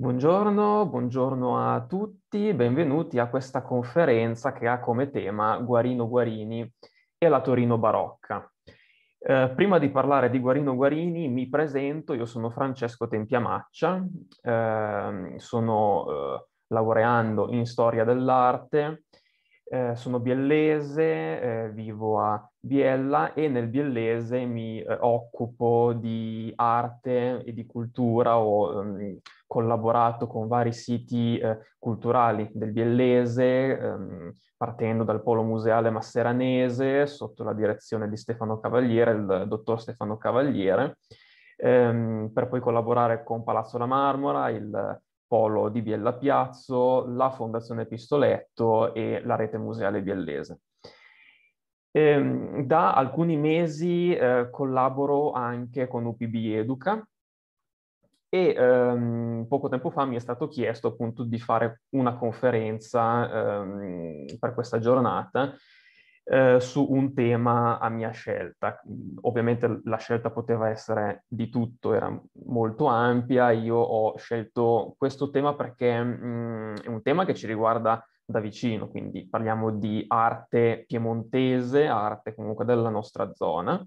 Buongiorno, buongiorno a tutti, benvenuti a questa conferenza che ha come tema Guarino Guarini e la Torino barocca. Eh, prima di parlare di Guarino Guarini mi presento, io sono Francesco Tempiamaccia, eh, sono eh, laureando in storia dell'arte, eh, sono biellese, eh, vivo a Biella e nel biellese mi eh, occupo di arte e di cultura o ehm, collaborato con vari siti eh, culturali del Biellese, ehm, partendo dal Polo Museale Masseranese, sotto la direzione di Stefano Cavaliere, il dottor Stefano Cavaliere, ehm, per poi collaborare con Palazzo La Marmora, il Polo di Biella Piazzo, la Fondazione Pistoletto e la Rete Museale Biellese. Ehm, da alcuni mesi eh, collaboro anche con UPB Educa, e ehm, poco tempo fa mi è stato chiesto appunto di fare una conferenza ehm, per questa giornata eh, su un tema a mia scelta. Ovviamente la scelta poteva essere di tutto, era molto ampia, io ho scelto questo tema perché mh, mm, è un tema che ci riguarda da vicino, quindi parliamo di arte piemontese, arte comunque della nostra zona.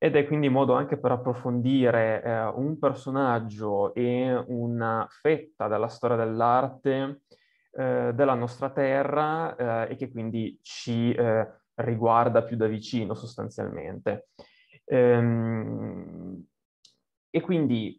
Ed è quindi modo anche per approfondire eh, un personaggio e una fetta della storia dell'arte eh, della nostra terra eh, e che quindi ci eh, riguarda più da vicino sostanzialmente. Ehm, e quindi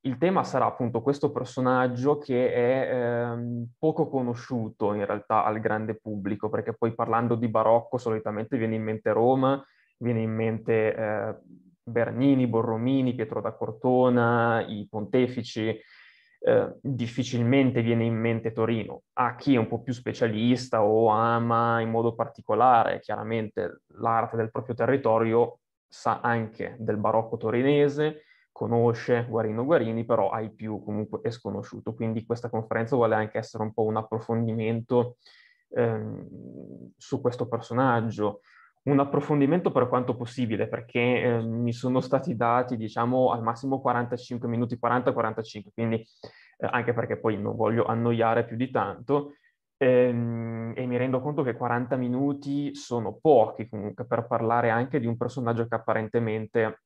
il tema sarà appunto questo personaggio che è ehm, poco conosciuto in realtà al grande pubblico, perché poi parlando di barocco solitamente viene in mente Roma, viene in mente eh, Bernini, Borromini, Pietro da Cortona, i pontefici, eh, difficilmente viene in mente Torino. A chi è un po' più specialista o ama in modo particolare chiaramente l'arte del proprio territorio, sa anche del barocco torinese, conosce Guarino Guarini, però ai più comunque è sconosciuto. Quindi questa conferenza vuole anche essere un po' un approfondimento ehm, su questo personaggio, un approfondimento per quanto possibile, perché eh, mi sono stati dati, diciamo, al massimo 45 minuti, 40-45, quindi eh, anche perché poi non voglio annoiare più di tanto, ehm, e mi rendo conto che 40 minuti sono pochi comunque per parlare anche di un personaggio che apparentemente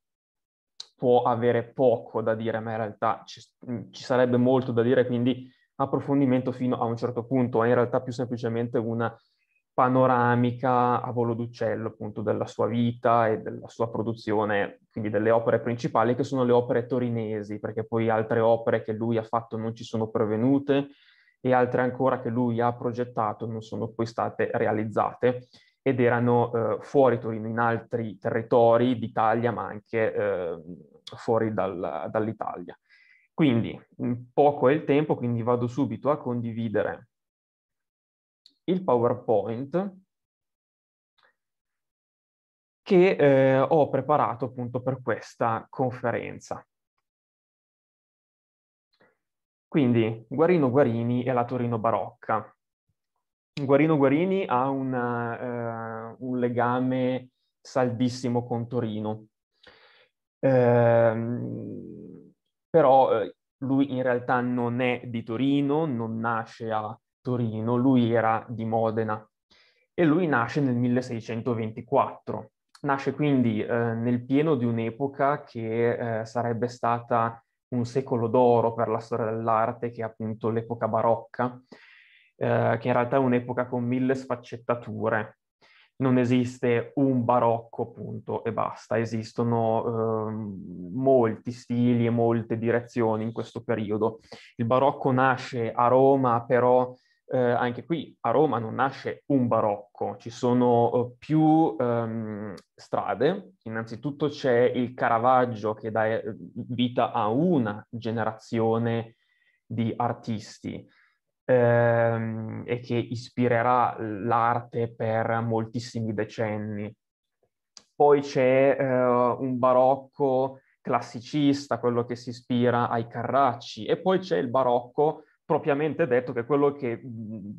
può avere poco da dire, ma in realtà ci, mm, ci sarebbe molto da dire, quindi approfondimento fino a un certo punto, è in realtà più semplicemente una panoramica a volo d'uccello appunto della sua vita e della sua produzione, quindi delle opere principali che sono le opere torinesi, perché poi altre opere che lui ha fatto non ci sono prevenute e altre ancora che lui ha progettato non sono poi state realizzate ed erano eh, fuori Torino, in altri territori d'Italia, ma anche eh, fuori dal, dall'Italia. Quindi, poco è il tempo, quindi vado subito a condividere il PowerPoint che eh, ho preparato appunto per questa conferenza. Quindi Guarino Guarini e la Torino barocca. Guarino Guarini ha una, eh, un legame saldissimo con Torino, ehm, eh, però lui in realtà non è di Torino, non nasce a Torino, lui era di Modena e lui nasce nel 1624. Nasce quindi eh, nel pieno di un'epoca che eh, sarebbe stata un secolo d'oro per la storia dell'arte, che è appunto l'epoca barocca, eh, che in realtà è un'epoca con mille sfaccettature. Non esiste un barocco, appunto, e basta. Esistono ehm, molti stili e molte direzioni in questo periodo. Il barocco nasce a Roma, però eh, anche qui a Roma non nasce un barocco, ci sono eh, più ehm, strade, innanzitutto c'è il Caravaggio che dà eh, vita a una generazione di artisti ehm, e che ispirerà l'arte per moltissimi decenni. Poi c'è eh, un barocco classicista, quello che si ispira ai Carracci, e poi c'è il barocco propriamente detto, che è quello che mm,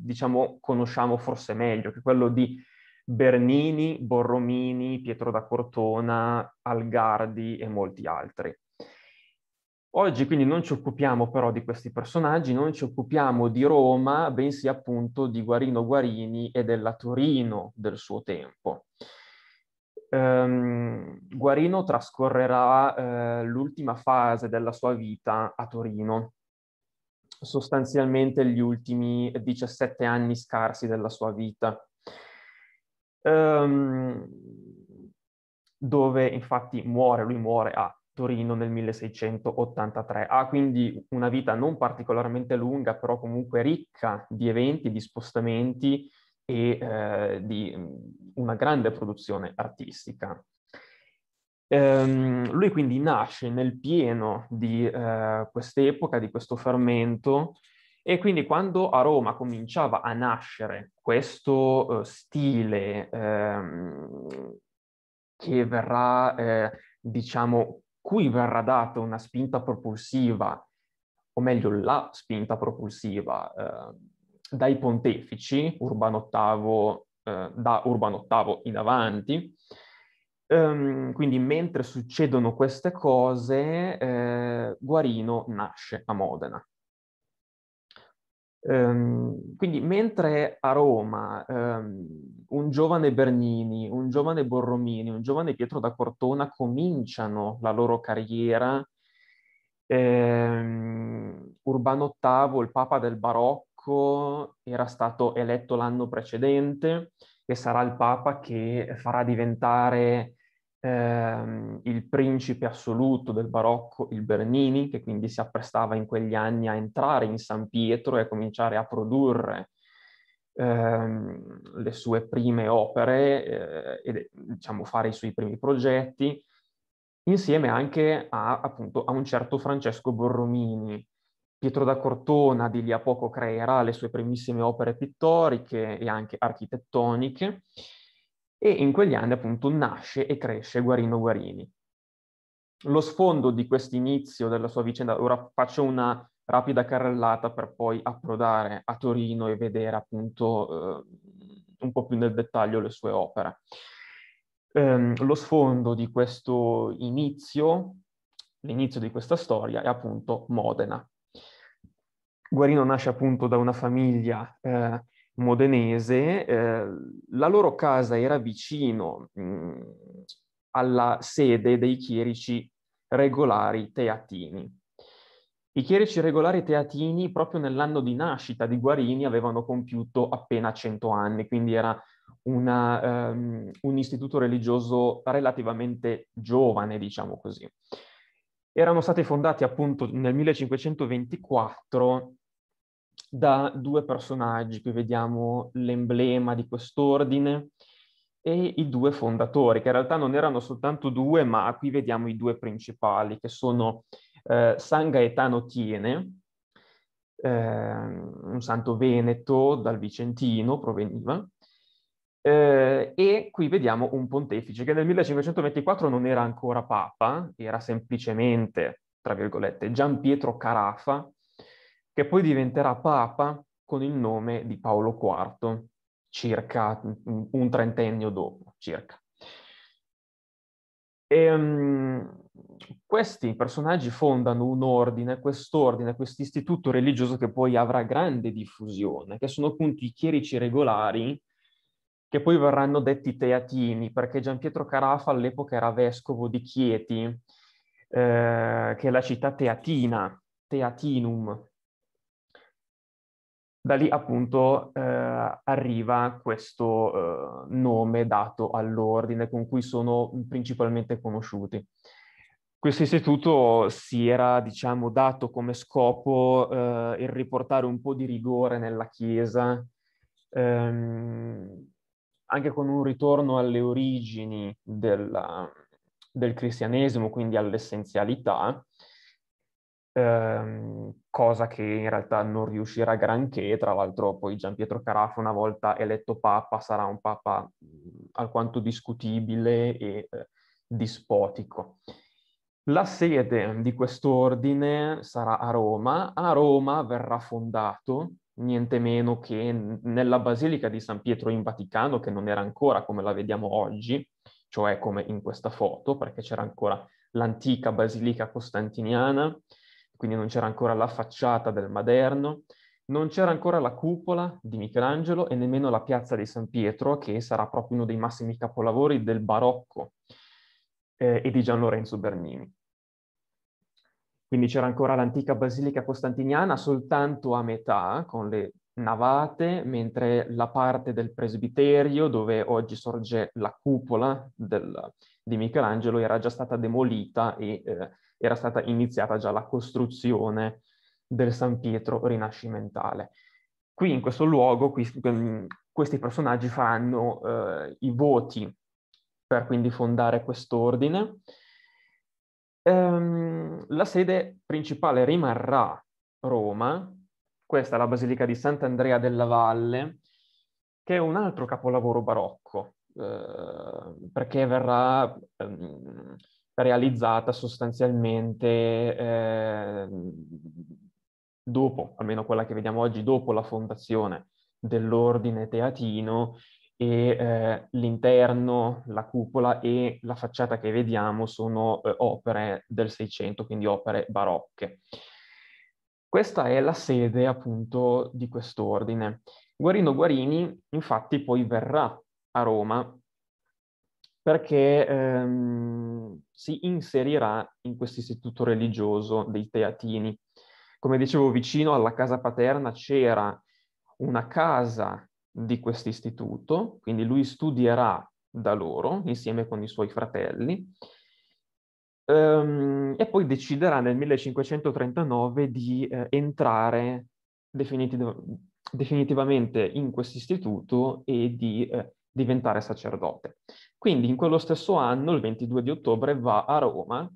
diciamo conosciamo forse meglio, che è quello di Bernini, Borromini, Pietro da Cortona, Algardi e molti altri. Oggi quindi non ci occupiamo però di questi personaggi, non ci occupiamo di Roma, bensì appunto di Guarino Guarini e della Torino del suo tempo. Um, Guarino trascorrerà uh, l'ultima fase della sua vita a Torino, sostanzialmente gli ultimi 17 anni scarsi della sua vita. Um, dove infatti muore, lui muore a Torino nel 1683. Ha quindi una vita non particolarmente lunga, però comunque ricca di eventi, di spostamenti e eh, di mm, una grande produzione artistica. Ehm, lui quindi nasce nel pieno di eh, quest'epoca, di questo fermento, e quindi quando a Roma cominciava a nascere questo eh, stile ehm, che verrà, eh, diciamo, cui verrà data una spinta propulsiva, o meglio la spinta propulsiva, eh, dai pontefici, Urbano VIII, eh, da Urbano VIII in avanti, Um, quindi mentre succedono queste cose, eh, Guarino nasce a Modena. Um, quindi mentre a Roma um, un giovane Bernini, un giovane Borromini, un giovane Pietro da Cortona cominciano la loro carriera, Urbano VIII, il Papa del Barocco, era stato eletto l'anno precedente e sarà il Papa che farà diventare ehm, il principe assoluto del barocco, il Bernini, che quindi si apprestava in quegli anni a entrare in San Pietro e a cominciare a produrre ehm, le sue prime opere eh, e diciamo, fare i suoi primi progetti, insieme anche a, appunto, a un certo Francesco Borromini. Pietro da Cortona di lì a poco creerà le sue primissime opere pittoriche e anche architettoniche e in quegli anni appunto nasce e cresce Guarino Guarini. Lo sfondo di questo inizio della sua vicenda, ora faccio una rapida carrellata per poi approdare a Torino e vedere appunto eh, un po' più nel dettaglio le sue opere. Eh, lo sfondo di questo inizio, l'inizio di questa storia è appunto Modena. Guarino nasce appunto da una famiglia eh, modenese, eh, la loro casa era vicino mh, alla sede dei chierici regolari teatini. I chierici regolari teatini proprio nell'anno di nascita di Guarini avevano compiuto appena 100 anni, quindi era una, um, un istituto religioso relativamente giovane, diciamo così. Erano stati fondati appunto nel 1524 da due personaggi, qui vediamo l'emblema di quest'ordine e i due fondatori, che in realtà non erano soltanto due, ma qui vediamo i due principali, che sono eh, San Gaetano Tiene, eh, un santo veneto dal Vicentino proveniva, eh, e qui vediamo un pontefice che nel 1524 non era ancora papa, era semplicemente, tra virgolette, Gian Pietro Carafa, che poi diventerà papa con il nome di Paolo IV, circa un trentennio dopo, circa. E, um, questi personaggi fondano un ordine, quest'ordine, questo istituto religioso che poi avrà grande diffusione, che sono appunto i chierici regolari, che poi verranno detti teatini, perché Gian Pietro Carafa all'epoca era vescovo di Chieti, eh, che è la città teatina, teatinum, da lì appunto eh, arriva questo eh, nome dato all'ordine con cui sono principalmente conosciuti. Questo istituto si era, diciamo, dato come scopo eh, il riportare un po' di rigore nella Chiesa, ehm, anche con un ritorno alle origini della, del cristianesimo, quindi all'essenzialità, ehm, cosa che in realtà non riuscirà granché, tra l'altro poi Gian Pietro Carafa una volta eletto Papa sarà un Papa alquanto discutibile e eh, dispotico. La sede di quest'ordine sarà a Roma, a Roma verrà fondato niente meno che nella Basilica di San Pietro in Vaticano, che non era ancora come la vediamo oggi, cioè come in questa foto, perché c'era ancora l'antica Basilica Costantiniana, quindi non c'era ancora la facciata del Maderno, non c'era ancora la cupola di Michelangelo e nemmeno la piazza di San Pietro, che sarà proprio uno dei massimi capolavori del barocco eh, e di Gian Lorenzo Bernini. Quindi c'era ancora l'antica basilica costantiniana soltanto a metà, con le navate, mentre la parte del presbiterio, dove oggi sorge la cupola del, di Michelangelo, era già stata demolita e eh, era stata iniziata già la costruzione del San Pietro rinascimentale. Qui in questo luogo qui, questi personaggi faranno eh, i voti per quindi fondare quest'ordine. Ehm, la sede principale rimarrà Roma, questa è la Basilica di Sant'Andrea della Valle, che è un altro capolavoro barocco, eh, perché verrà... Ehm, realizzata sostanzialmente eh, dopo, almeno quella che vediamo oggi, dopo la fondazione dell'ordine teatino e eh, l'interno, la cupola e la facciata che vediamo sono eh, opere del Seicento, quindi opere barocche. Questa è la sede appunto di quest'ordine. Guarino Guarini infatti poi verrà a Roma perché ehm, si inserirà in questo istituto religioso dei teatini. Come dicevo, vicino alla casa paterna c'era una casa di questo istituto, quindi lui studierà da loro insieme con i suoi fratelli ehm, e poi deciderà nel 1539 di eh, entrare definitiv- definitivamente in questo istituto e di eh, diventare sacerdote. Quindi in quello stesso anno, il 22 di ottobre, va a Roma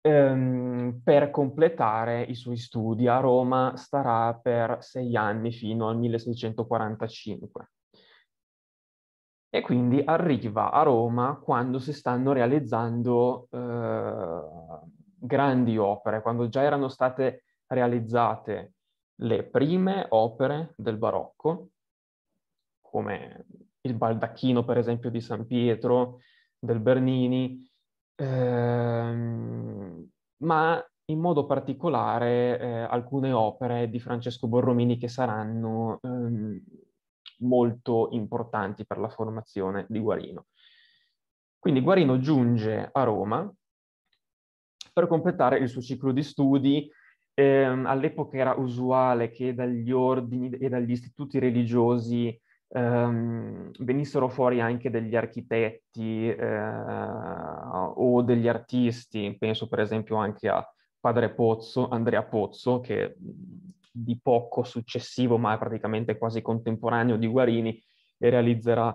ehm, per completare i suoi studi. A Roma starà per sei anni fino al 1645. E quindi arriva a Roma quando si stanno realizzando eh, grandi opere, quando già erano state realizzate le prime opere del barocco, come il baldacchino per esempio di San Pietro, del Bernini, ehm, ma in modo particolare eh, alcune opere di Francesco Borromini che saranno ehm, molto importanti per la formazione di Guarino. Quindi Guarino giunge a Roma per completare il suo ciclo di studi. Eh, all'epoca era usuale che dagli ordini e dagli istituti religiosi ehm, venissero fuori anche degli architetti eh, o degli artisti, penso per esempio anche a Padre Pozzo, Andrea Pozzo, che di poco successivo, ma è praticamente quasi contemporaneo di Guarini, e realizzerà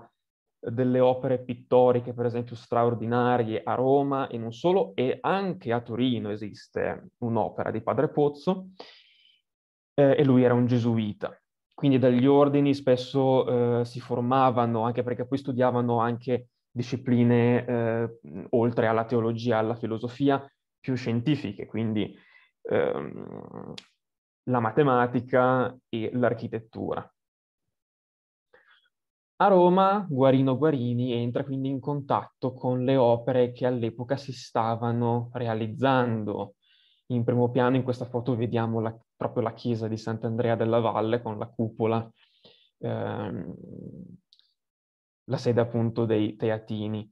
delle opere pittoriche, per esempio, straordinarie a Roma e non solo, e anche a Torino esiste un'opera di Padre Pozzo, eh, e lui era un gesuita. Quindi dagli ordini spesso eh, si formavano, anche perché poi studiavano anche discipline eh, oltre alla teologia, alla filosofia, più scientifiche, quindi ehm, la matematica e l'architettura. A Roma Guarino Guarini entra quindi in contatto con le opere che all'epoca si stavano realizzando. In primo piano in questa foto vediamo la proprio la chiesa di Sant'Andrea della Valle con la cupola, ehm, la sede appunto dei teatini.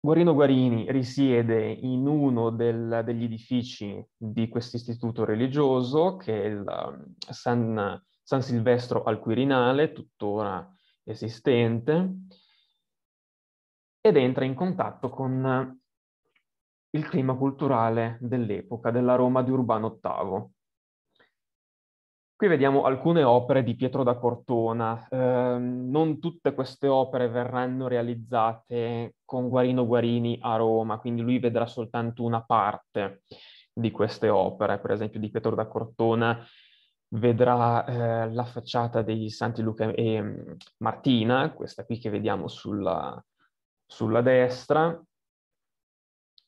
Guarino Guarini risiede in uno del, degli edifici di questo istituto religioso, che è il San, San, Silvestro al Quirinale, tuttora esistente, ed entra in contatto con il clima culturale dell'epoca, della Roma di Urbano VIII. Qui vediamo alcune opere di Pietro da Cortona. Eh, non tutte queste opere verranno realizzate con Guarino Guarini a Roma, quindi lui vedrà soltanto una parte di queste opere. Per esempio di Pietro da Cortona vedrà eh, la facciata dei Santi Luca e mm, Martina, questa qui che vediamo sulla, sulla destra,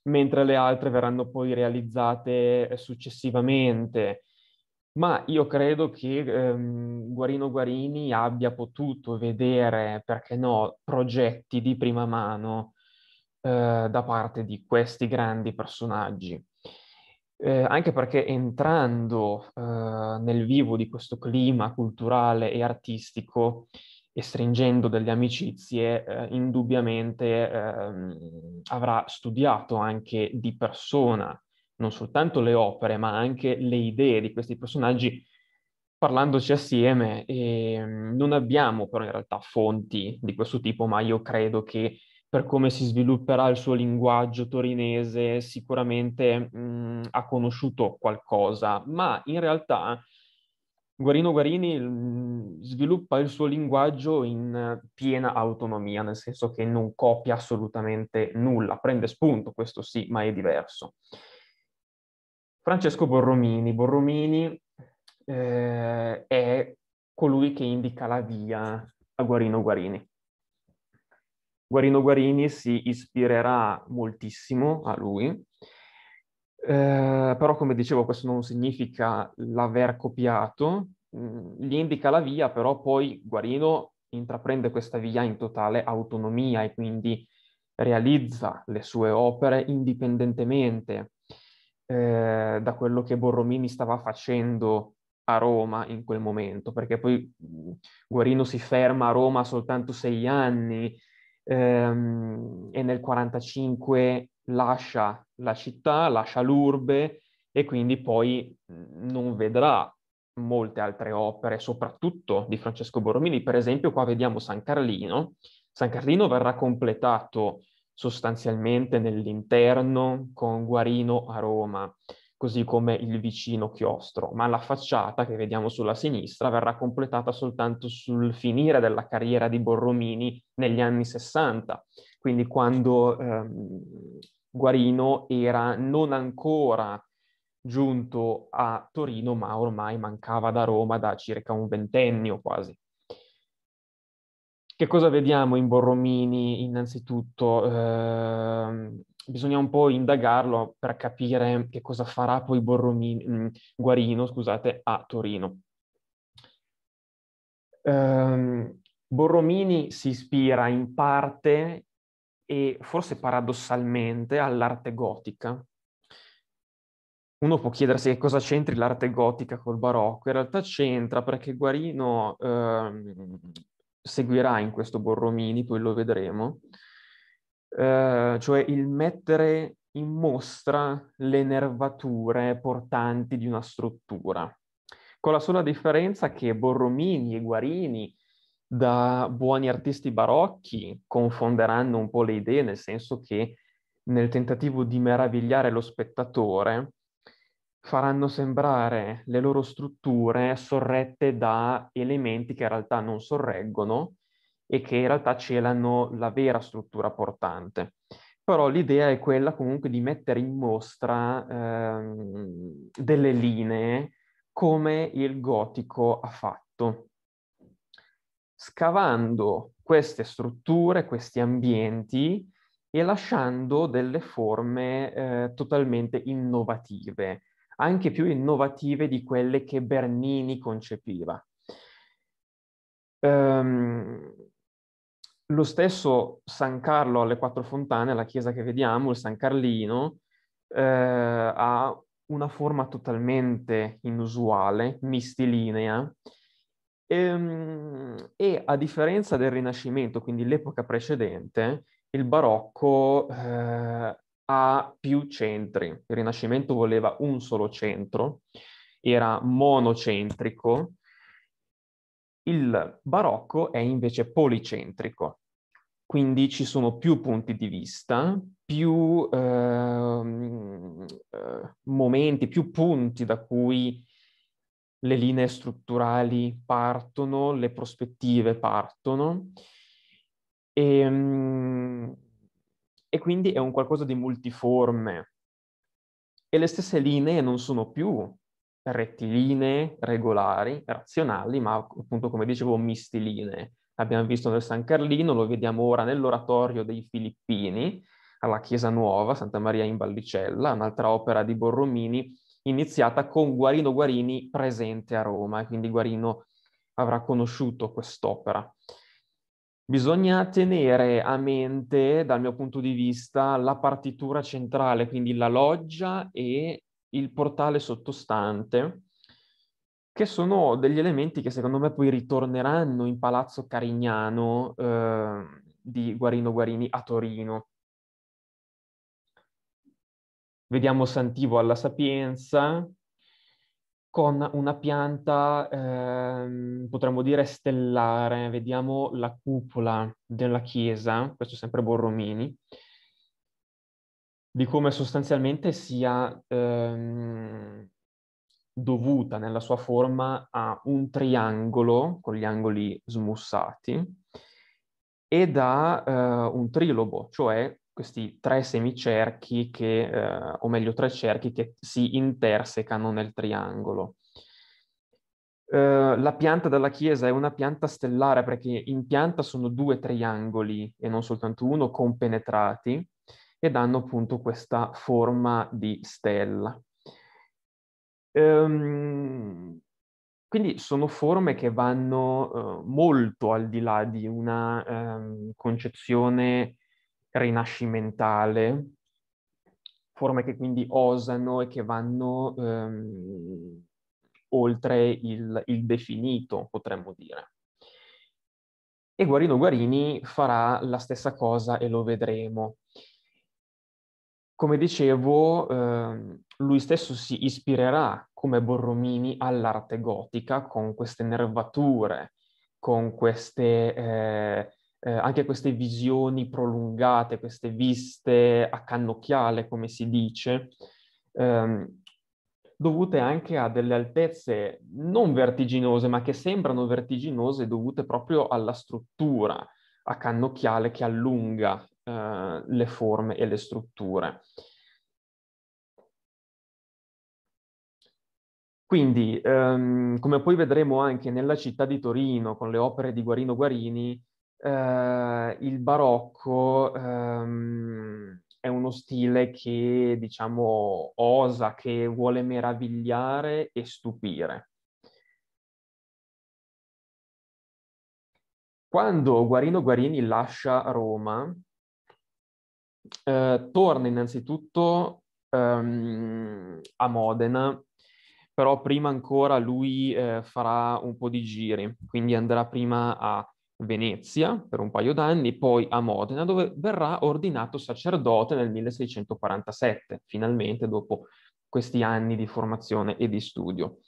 mentre le altre verranno poi realizzate successivamente ma io credo che ehm, Guarino Guarini abbia potuto vedere, perché no, progetti di prima mano eh, da parte di questi grandi personaggi. Eh, anche perché entrando eh, nel vivo di questo clima culturale e artistico e stringendo delle amicizie, eh, indubbiamente ehm, avrà studiato anche di persona non soltanto le opere, ma anche le idee di questi personaggi parlandoci assieme. E ehm, non abbiamo però in realtà fonti di questo tipo, ma io credo che per come si svilupperà il suo linguaggio torinese sicuramente mh, ha conosciuto qualcosa, ma in realtà Guarino Guarini mh, sviluppa il suo linguaggio in piena autonomia, nel senso che non copia assolutamente nulla, prende spunto, questo sì, ma è diverso. Francesco Borromini. Borromini eh, è colui che indica la via a Guarino Guarini. Guarino Guarini si ispirerà moltissimo a lui, eh, però come dicevo questo non significa l'aver copiato, mm, gli indica la via, però poi Guarino intraprende questa via in totale autonomia e quindi realizza le sue opere indipendentemente eh, da quello che Borromini stava facendo a Roma in quel momento, perché poi Guarino si ferma a Roma soltanto sei anni ehm, e nel 45 lascia la città, lascia l'urbe e quindi poi non vedrà molte altre opere, soprattutto di Francesco Borromini. Per esempio qua vediamo San Carlino. San Carlino verrà completato sostanzialmente nell'interno con Guarino a Roma, così come il vicino chiostro, ma la facciata che vediamo sulla sinistra verrà completata soltanto sul finire della carriera di Borromini negli anni 60, quindi quando ehm, Guarino era non ancora giunto a Torino, ma ormai mancava da Roma da circa un ventennio quasi che cosa vediamo in Borromini innanzitutto? Eh, bisogna un po' indagarlo per capire che cosa farà poi Borromini, mm, Guarino scusate, a Torino. Eh, Borromini si ispira in parte e forse paradossalmente all'arte gotica. Uno può chiedersi che cosa c'entri l'arte gotica col barocco, in realtà c'entra perché Guarino eh, seguirà in questo Borromini, poi lo vedremo, eh, cioè il mettere in mostra le nervature portanti di una struttura, con la sola differenza che Borromini e Guarini, da buoni artisti barocchi, confonderanno un po' le idee, nel senso che nel tentativo di meravigliare lo spettatore, faranno sembrare le loro strutture sorrette da elementi che in realtà non sorreggono e che in realtà celano la vera struttura portante. Però l'idea è quella comunque di mettere in mostra ehm, delle linee come il gotico ha fatto. Scavando queste strutture, questi ambienti e lasciando delle forme eh, totalmente innovative anche più innovative di quelle che Bernini concepiva. Um, lo stesso San Carlo alle Quattro Fontane, la chiesa che vediamo, il San Carlino, eh, ha una forma totalmente inusuale, mistilinea, e, ehm, e, a differenza del Rinascimento, quindi l'epoca precedente, il barocco eh, ha più centri. Il Rinascimento voleva un solo centro, era monocentrico. Il barocco è invece policentrico, quindi ci sono più punti di vista, più ehm, eh, momenti, più punti da cui le linee strutturali partono, le prospettive partono. E, ehm, e quindi è un qualcosa di multiforme. E le stesse linee non sono più rettilinee, regolari, razionali, ma appunto come dicevo mistilinee. L'abbiamo visto nel San Carlino, lo vediamo ora nell'oratorio dei Filippini, alla Chiesa Nuova, Santa Maria in Vallicella, un'altra opera di Borromini iniziata con Guarino Guarini presente a Roma, e quindi Guarino avrà conosciuto quest'opera. Bisogna tenere a mente, dal mio punto di vista, la partitura centrale, quindi la loggia e il portale sottostante, che sono degli elementi che secondo me poi ritorneranno in Palazzo Carignano eh, di Guarino Guarini a Torino. Vediamo Santivo alla Sapienza, con una pianta, ehm, potremmo dire, stellare. Vediamo la cupola della chiesa, questo è sempre Borromini, di come sostanzialmente sia ehm, dovuta nella sua forma a un triangolo con gli angoli smussati ed a eh, un trilobo, cioè questi tre semicerchi che, eh, o meglio tre cerchi che si intersecano nel triangolo. Uh, la pianta della chiesa è una pianta stellare perché in pianta sono due triangoli e non soltanto uno compenetrati e danno appunto questa forma di stella. Um, quindi sono forme che vanno uh, molto al di là di una um, concezione rinascimentale, forme che quindi osano e che vanno ehm, oltre il, il definito, potremmo dire. E Guarino Guarini farà la stessa cosa e lo vedremo. Come dicevo, eh, lui stesso si ispirerà come Borromini all'arte gotica con queste nervature, con queste eh, eh, anche queste visioni prolungate, queste viste a cannocchiale, come si dice, ehm, dovute anche a delle altezze non vertiginose, ma che sembrano vertiginose dovute proprio alla struttura a cannocchiale che allunga eh, le forme e le strutture. Quindi, ehm, come poi vedremo anche nella città di Torino, con le opere di Guarino Guarini, eh, il barocco ehm, è uno stile che, diciamo, osa, che vuole meravigliare e stupire. Quando Guarino Guarini lascia Roma, eh, torna innanzitutto ehm, a Modena, però prima ancora lui eh, farà un po' di giri, quindi andrà prima a Venezia per un paio d'anni, poi a Modena, dove verrà ordinato sacerdote nel 1647, finalmente dopo questi anni di formazione e di studio.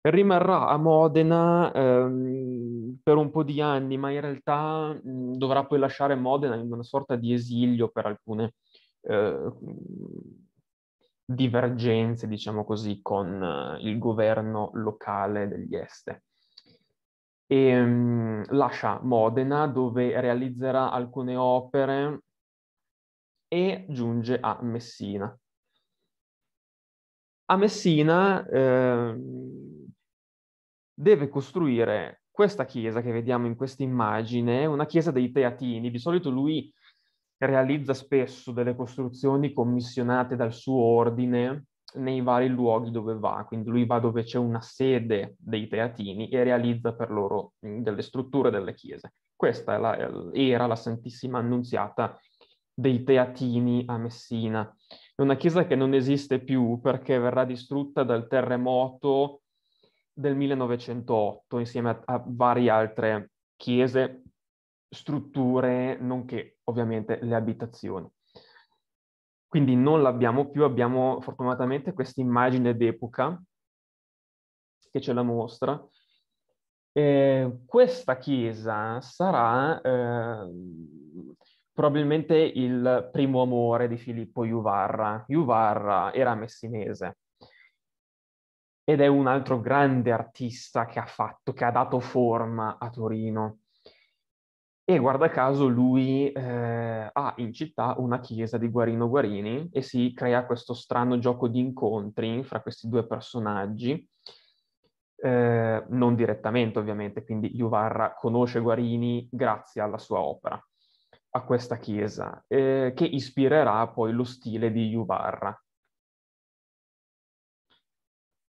Rimarrà a Modena ehm, per un po' di anni, ma in realtà mh, dovrà poi lasciare Modena in una sorta di esilio per alcune eh, divergenze, diciamo così, con eh, il governo locale degli Este e um, lascia Modena dove realizzerà alcune opere e giunge a Messina. A Messina eh, deve costruire questa chiesa che vediamo in questa immagine, una chiesa dei teatini. Di solito lui realizza spesso delle costruzioni commissionate dal suo ordine nei vari luoghi dove va, quindi lui va dove c'è una sede dei teatini e realizza per loro mm, delle strutture delle chiese. Questa la, era la Santissima Annunziata dei teatini a Messina. È una chiesa che non esiste più perché verrà distrutta dal terremoto del 1908 insieme a, a varie altre chiese, strutture, nonché ovviamente le abitazioni. Quindi non l'abbiamo più, abbiamo fortunatamente questa immagine d'epoca che ce la mostra. Eh, questa chiesa sarà eh, probabilmente il primo amore di Filippo Juvarra. Juvarra era messinese ed è un altro grande artista che ha fatto, che ha dato forma a Torino. E guarda caso lui eh, ha in città una chiesa di Guarino Guarini e si crea questo strano gioco di incontri fra questi due personaggi, eh, non direttamente ovviamente, quindi Juvarra conosce Guarini grazie alla sua opera, a questa chiesa, eh, che ispirerà poi lo stile di Juvarra.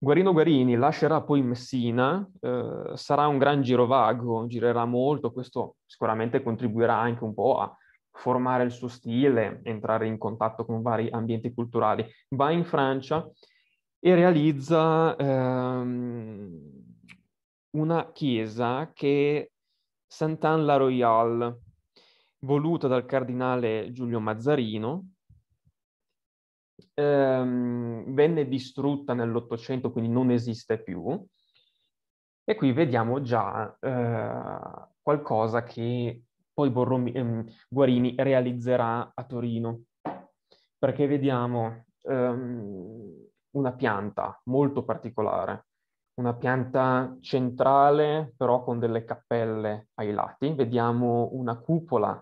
Guarino Guarini lascerà poi Messina, eh, sarà un gran girovago, girerà molto, questo sicuramente contribuirà anche un po' a formare il suo stile, entrare in contatto con vari ambienti culturali. Va in Francia e realizza ehm, una chiesa che è Saint-Anne-la-Royale, voluta dal cardinale Giulio Mazzarino, ehm, venne distrutta nell'Ottocento, quindi non esiste più. E qui vediamo già eh, qualcosa che poi Borromi, ehm, Guarini realizzerà a Torino, perché vediamo ehm, una pianta molto particolare, una pianta centrale però con delle cappelle ai lati, vediamo una cupola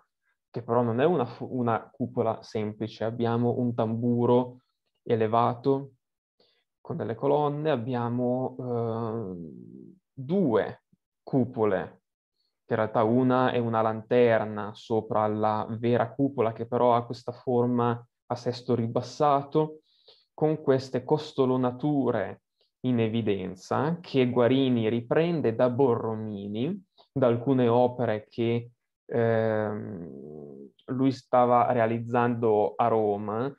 che però non è una, una cupola semplice, abbiamo un tamburo elevato con delle colonne, abbiamo eh, due cupole, che in realtà una è una lanterna sopra la vera cupola che però ha questa forma a sesto ribassato, con queste costolonature in evidenza che Guarini riprende da Borromini, da alcune opere che Ehm, lui stava realizzando a Roma,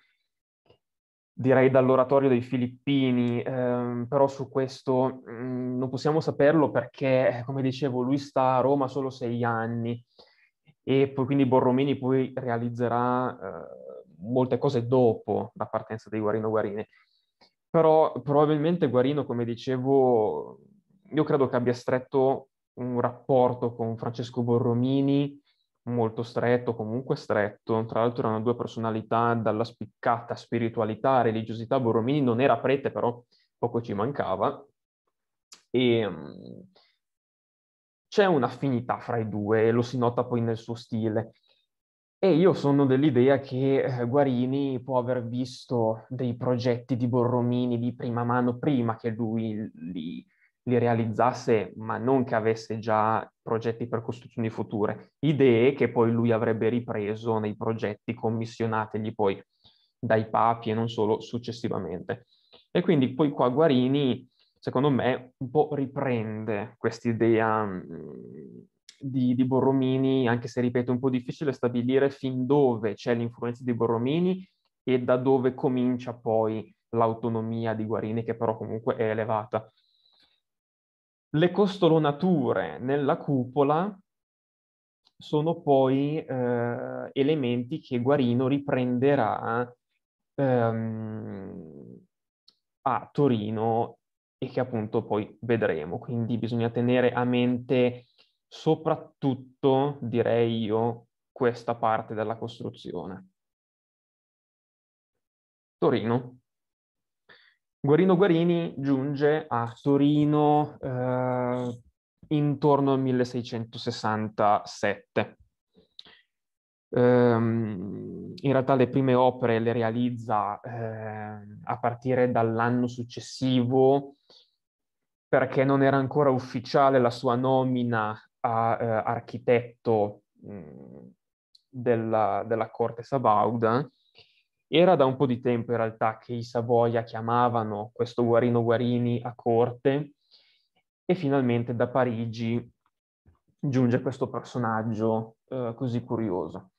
direi dall'oratorio dei Filippini, ehm, però su questo mh, mm, non possiamo saperlo perché, eh, come dicevo, lui sta a Roma solo sei anni e poi quindi Borromini poi realizzerà eh, molte cose dopo la partenza di Guarino Guarini. Però probabilmente Guarino, come dicevo, io credo che abbia stretto un rapporto con Francesco Borromini molto stretto, comunque stretto. Tra l'altro erano due personalità dalla spiccata spiritualità, religiosità. Borromini non era prete, però poco ci mancava. E um, c'è un'affinità fra i due, e lo si nota poi nel suo stile. E io sono dell'idea che eh, Guarini può aver visto dei progetti di Borromini di prima mano prima che lui li li realizzasse, ma non che avesse già progetti per costruzioni future, idee che poi lui avrebbe ripreso nei progetti commissionategli poi dai papi e non solo successivamente. E quindi poi qua Guarini, secondo me, un po' riprende quest'idea mm, di, di Borromini, anche se ripeto è un po' difficile stabilire fin dove c'è l'influenza di Borromini e da dove comincia poi l'autonomia di Guarini, che però comunque è elevata. Le costolonature nella cupola sono poi eh, elementi che Guarino riprenderà ehm, a Torino e che appunto poi vedremo. Quindi bisogna tenere a mente soprattutto, direi io, questa parte della costruzione. Torino. Guarino Guarini giunge a Torino eh, intorno al 1667. Um, ehm, in realtà le prime opere le realizza eh, a partire dall'anno successivo perché non era ancora ufficiale la sua nomina a eh, architetto mh, mm, della, della corte sabauda era da un po' di tempo in realtà che i Savoia chiamavano questo Guarino Guarini a corte e finalmente da Parigi giunge questo personaggio eh, così curioso.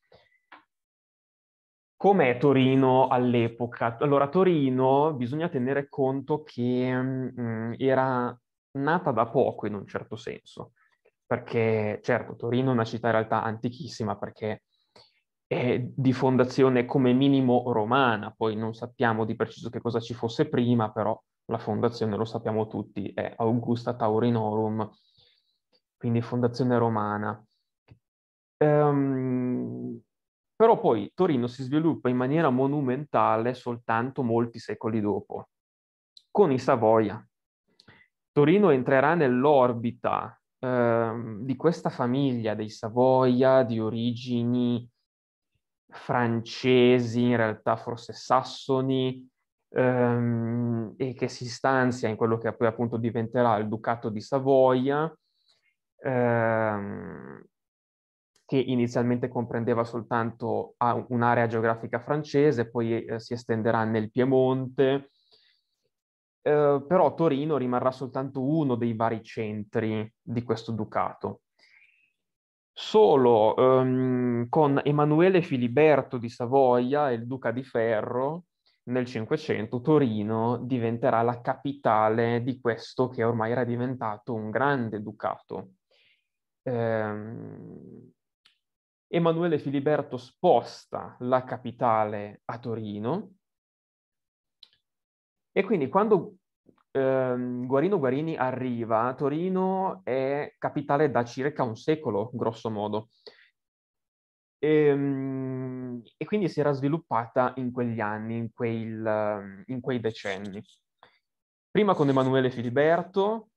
Com'è Torino all'epoca? Allora, Torino bisogna tenere conto che mh, mm, era nata da poco in un certo senso, perché certo Torino è una città in realtà antichissima perché eh, di fondazione come minimo romana, poi non sappiamo di preciso che cosa ci fosse prima, però la fondazione, lo sappiamo tutti, è Augusta Taurinorum, quindi fondazione romana. Um, però poi Torino si sviluppa in maniera monumentale soltanto molti secoli dopo, con i Savoia. Torino entrerà nell'orbita eh, di questa famiglia dei Savoia di origini francesi, in realtà forse sassoni, ehm, e che si stanzia in quello che poi appunto diventerà il Ducato di Savoia, ehm, che inizialmente comprendeva soltanto un'area geografica francese, poi eh, si estenderà nel Piemonte, eh, però Torino rimarrà soltanto uno dei vari centri di questo ducato. Solo ehm, con Emanuele Filiberto di Savoia il duca di Ferro nel Cinquecento Torino diventerà la capitale di questo che ormai era diventato un grande ducato. Ehm, Emanuele Filiberto sposta la capitale a Torino e quindi quando ehm, Guarino Guarini arriva, Torino è capitale da circa un secolo, grosso modo. E, ehm, e, quindi si era sviluppata in quegli anni, in, quel, in quei decenni. Prima con Emanuele Filiberto,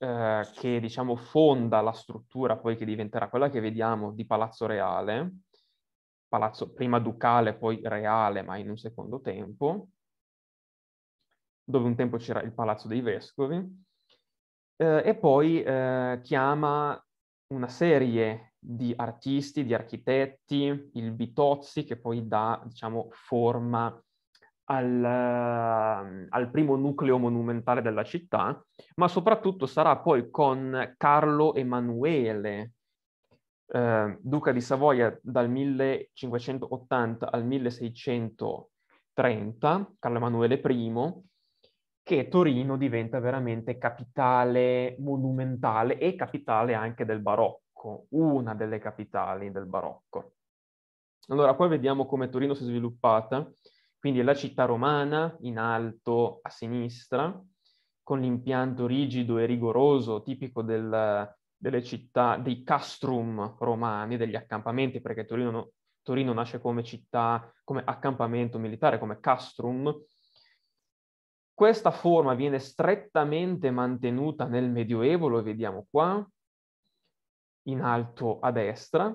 eh, che diciamo fonda la struttura poi che diventerà quella che vediamo di Palazzo Reale, palazzo prima ducale, poi reale, ma in un secondo tempo dove un tempo c'era il Palazzo dei Vescovi, eh, e poi eh, chiama una serie di artisti, di architetti, il Bitozzi, che poi dà, diciamo, forma al, eh, al, primo nucleo monumentale della città, ma soprattutto sarà poi con Carlo Emanuele, eh, duca di Savoia dal 1580 al 1630, Carlo Emanuele I, che Torino diventa veramente capitale monumentale e capitale anche del barocco, una delle capitali del barocco. Allora, poi vediamo come Torino si è sviluppata, quindi la città romana in alto a sinistra, con l'impianto rigido e rigoroso tipico del, delle città, dei castrum romani, degli accampamenti, perché Torino, Torino nasce come città, come accampamento militare, come castrum, questa forma viene strettamente mantenuta nel Medioevo, lo vediamo qua, in alto a destra.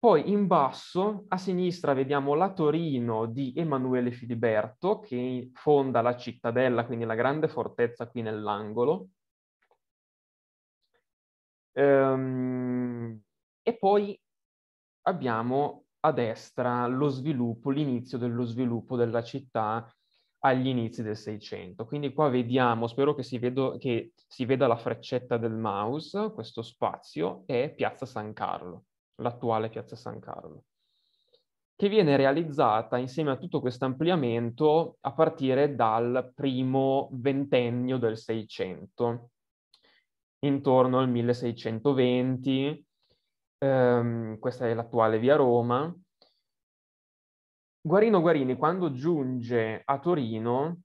Poi in basso, a sinistra, vediamo la Torino di Emanuele Filiberto, che fonda la cittadella, quindi la grande fortezza qui nell'angolo. Ehm, e poi abbiamo a destra lo sviluppo, l'inizio dello sviluppo della città agli inizi del 600. Quindi qua vediamo, spero che si, vedo, che si veda la freccetta del mouse, questo spazio è Piazza San Carlo, l'attuale Piazza San Carlo, che viene realizzata insieme a tutto questo ampliamento a partire dal primo ventennio del 600, intorno al 1620, ehm, questa è l'attuale via Roma, Guarino Guarini quando giunge a Torino,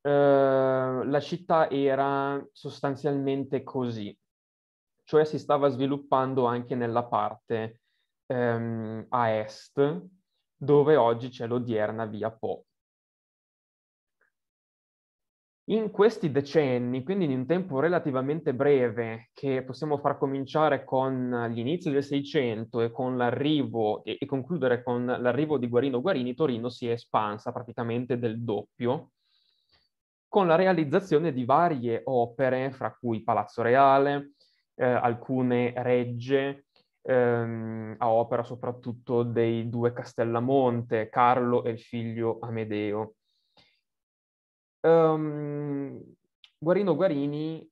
eh, la città era sostanzialmente così, cioè si stava sviluppando anche nella parte ehm, a est, dove oggi c'è l'odierna via Po. In questi decenni, quindi in un tempo relativamente breve, che possiamo far cominciare con l'inizio del Seicento e con l'arrivo, e, e, concludere con l'arrivo di Guarino Guarini, Torino si è espansa praticamente del doppio, con la realizzazione di varie opere, fra cui Palazzo Reale, eh, alcune regge, ehm, a opera soprattutto dei due Castellamonte, Carlo e il figlio Amedeo. Um, Guarino Guarini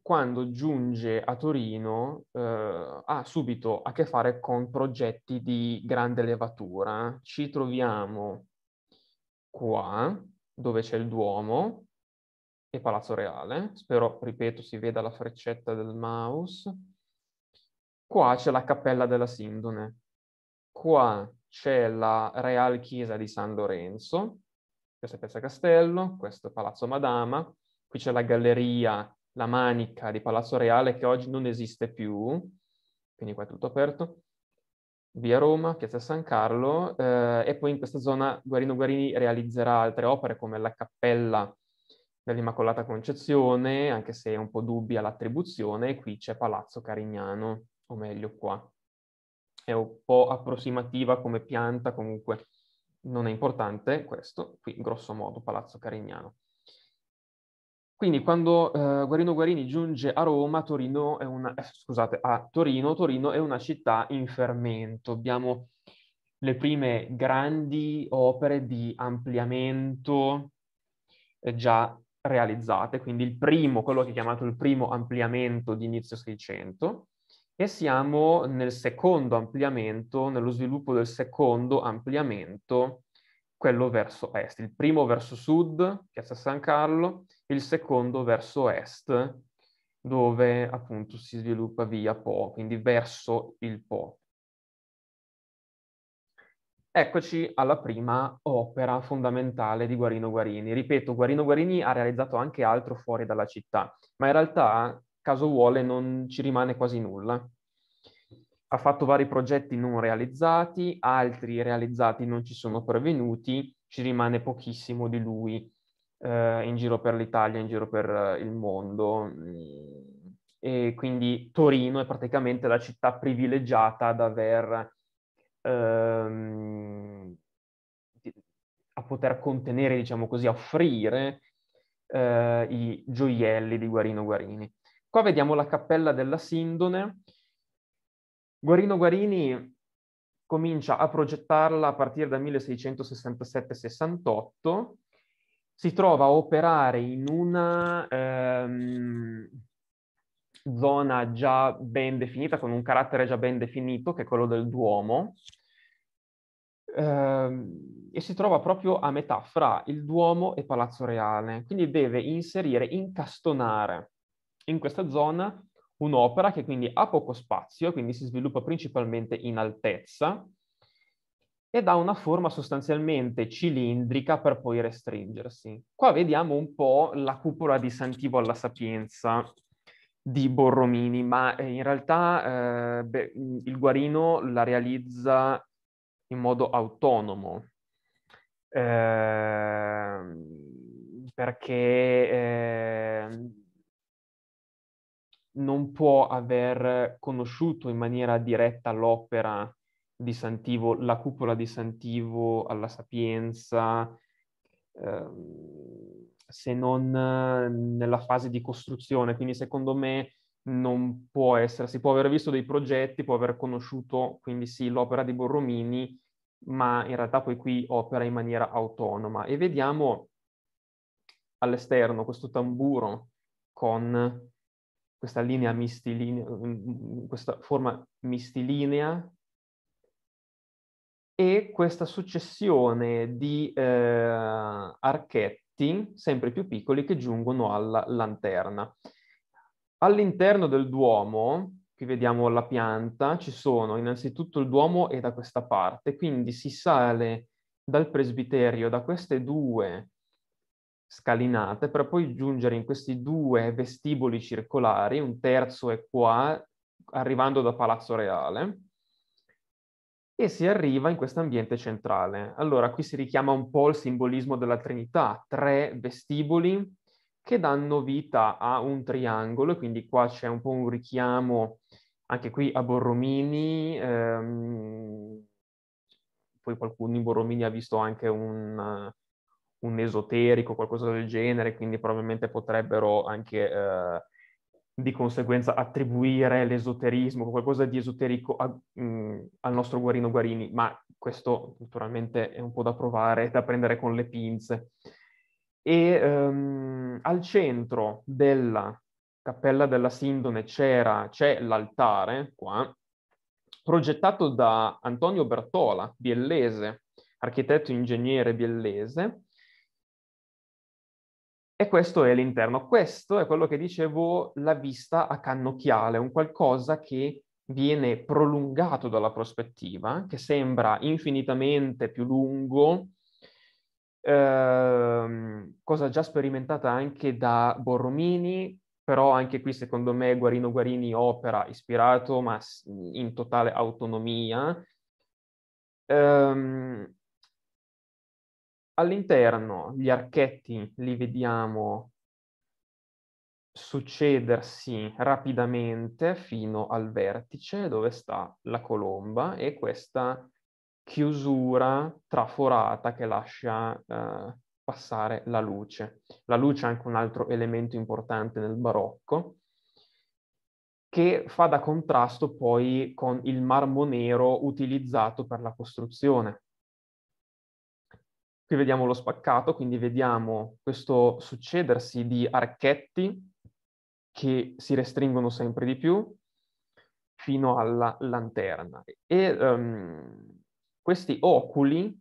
quando giunge a Torino eh, ha subito a che fare con progetti di grande levatura. Ci troviamo qua, dove c'è il Duomo e Palazzo Reale. Spero, ripeto, si veda la freccetta del mouse. Qua c'è la Cappella della Sindone. Qua c'è la Real Chiesa di San Lorenzo. Questa è Piazza Castello, questo è Palazzo Madama, qui c'è la galleria, la manica di Palazzo Reale che oggi non esiste più, quindi qua è tutto aperto. Via Roma, Piazza San Carlo, eh, e poi in questa zona Guarino Guarini realizzerà altre opere come la Cappella dell'Immacolata Concezione, anche se è un po' dubbia l'attribuzione, e qui c'è Palazzo Carignano, o meglio qua. È un po' approssimativa come pianta comunque non è importante questo, qui grosso modo Palazzo Carignano. Quindi quando eh, Guarino Guarini giunge a Roma, Torino è una, eh, scusate, a Torino, Torino è una città in fermento. Abbiamo le prime grandi opere di ampliamento eh, già realizzate, quindi il primo, quello che è chiamato il primo ampliamento di inizio 600, e siamo nel secondo ampliamento, nello sviluppo del secondo ampliamento, quello verso est. Il primo verso sud, piazza San Carlo, il secondo verso est, dove appunto si sviluppa via Po, quindi verso il Po. Eccoci alla prima opera fondamentale di Guarino Guarini. Ripeto, Guarino Guarini ha realizzato anche altro fuori dalla città, ma in realtà caso vuole non ci rimane quasi nulla. Ha fatto vari progetti non realizzati, altri realizzati non ci sono pervenuti, ci rimane pochissimo di lui eh, in giro per l'Italia, in giro per eh, il mondo. Mm. E quindi Torino è praticamente la città privilegiata ad aver ehm, a poter contenere, diciamo così, offrire eh, i gioielli di Guarino Guarini. Qua vediamo la cappella della Sindone. Guarino Guarini comincia a progettarla a partire dal 1667-68, si trova a operare in una ehm, zona già ben definita, con un carattere già ben definito, che è quello del Duomo, ehm, e si trova proprio a metà fra il Duomo e Palazzo Reale, quindi deve inserire, incastonare in questa zona un'opera che quindi ha poco spazio, quindi si sviluppa principalmente in altezza ed ha una forma sostanzialmente cilindrica per poi restringersi. Qua vediamo un po' la cupola di Santivo alla Sapienza di Borromini, ma eh, in realtà eh, beh, il Guarino la realizza in modo autonomo. Eh, perché eh, non può aver conosciuto in maniera diretta l'opera di Santivo, la cupola di Santivo alla Sapienza, eh, se non eh, nella fase di costruzione. Quindi secondo me non può essere, si può aver visto dei progetti, può aver conosciuto quindi sì l'opera di Borromini, ma in realtà poi qui opera in maniera autonoma. E vediamo all'esterno questo tamburo con questa linea mistilinea, mm, questa forma mistilinea e questa successione di eh, archetti sempre più piccoli che giungono alla lanterna. All'interno del Duomo, qui vediamo la pianta, ci sono innanzitutto il Duomo e da questa parte, quindi si sale dal presbiterio da queste due scalinate per poi giungere in questi due vestiboli circolari, un terzo è qua, arrivando da Palazzo Reale, e si arriva in questo ambiente centrale. Allora, qui si richiama un po' il simbolismo della Trinità, tre vestiboli che danno vita a un triangolo, quindi qua c'è un po' un richiamo anche qui a Borromini, ehm, poi qualcuno in Borromini ha visto anche un un esoterico, qualcosa del genere, quindi probabilmente potrebbero anche eh, di conseguenza attribuire l'esoterismo, qualcosa di esoterico a, mh, mm, al nostro Guarino Guarini, ma questo naturalmente è un po' da provare, da prendere con le pinze. E ehm, al centro della Cappella della Sindone c'era, c'è l'altare, qua, progettato da Antonio Bertola, biellese, architetto ingegnere biellese, e questo è l'interno. Questo è quello che dicevo, la vista a cannocchiale, un qualcosa che viene prolungato dalla prospettiva, che sembra infinitamente più lungo, eh, cosa già sperimentata anche da Borromini, però anche qui secondo me Guarino Guarini opera ispirato ma in totale autonomia. Eh, All'interno gli archetti li vediamo succedersi rapidamente fino al vertice dove sta la colomba e questa chiusura traforata che lascia eh, passare la luce. La luce è anche un altro elemento importante nel barocco che fa da contrasto poi con il marmo nero utilizzato per la costruzione. Qui vediamo lo spaccato, quindi vediamo questo succedersi di archetti che si restringono sempre di più fino alla lanterna. E um, questi oculi,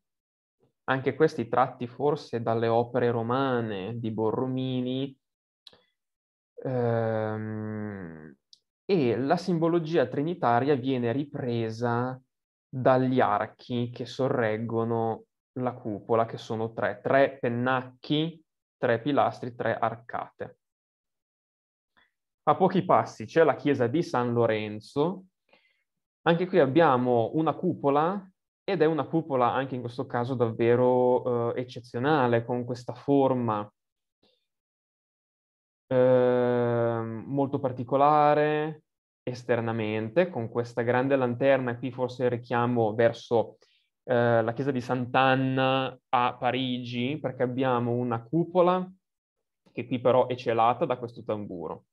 anche questi tratti forse dalle opere romane di Borromini, um, e la simbologia trinitaria viene ripresa dagli archi che sorreggono la cupola, che sono tre, tre pennacchi, tre pilastri, tre arcate. A pochi passi c'è la chiesa di San Lorenzo, anche qui abbiamo una cupola ed è una cupola anche in questo caso davvero eh, eccezionale con questa forma eh, molto particolare esternamente con questa grande lanterna, e qui forse il richiamo verso eh, la chiesa di Sant'Anna a Parigi, perché abbiamo una cupola che qui però è celata da questo tamburo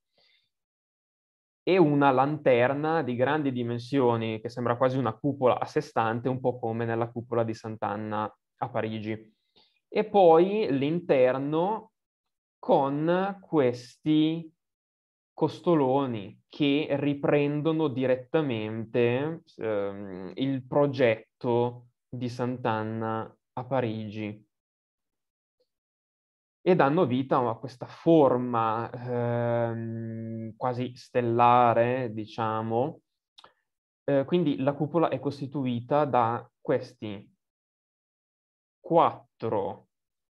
e una lanterna di grandi dimensioni che sembra quasi una cupola a sé stante, un po' come nella cupola di Sant'Anna a Parigi. E poi l'interno con questi costoloni che riprendono direttamente ehm, il progetto di Sant'Anna a Parigi e danno vita a questa forma ehm, quasi stellare, diciamo. Eh, quindi la cupola è costituita da questi quattro